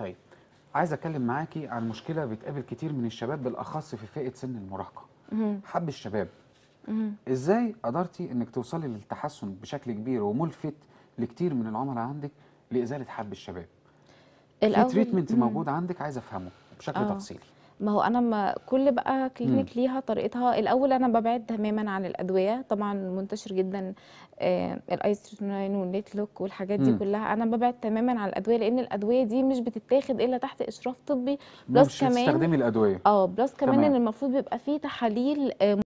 طيب عايز اتكلم معاكي عن مشكله بتقابل كتير من الشباب بالاخص في فئه سن المراهقه حب الشباب ازاي قدرتي انك توصلي للتحسن بشكل كبير وملفت لكتير من العملاء عندك لازاله حب الشباب الاول في تريتمنت موجود عندك عايز افهمه بشكل آه. تفصيلي ما هو انا ما كل بقى كلينيك ليها طريقتها الاول انا ببعد تماما عن الادويه طبعا منتشر جدا آه، الايستروتونين والليتلوك والحاجات دي كلها انا ببعد تماما عن الادويه لان الادويه دي مش بتتاخد الا تحت اشراف طبي بلس مش كمان الادويه اه بلس كمان ان المفروض بيبقى فيه تحاليل آه،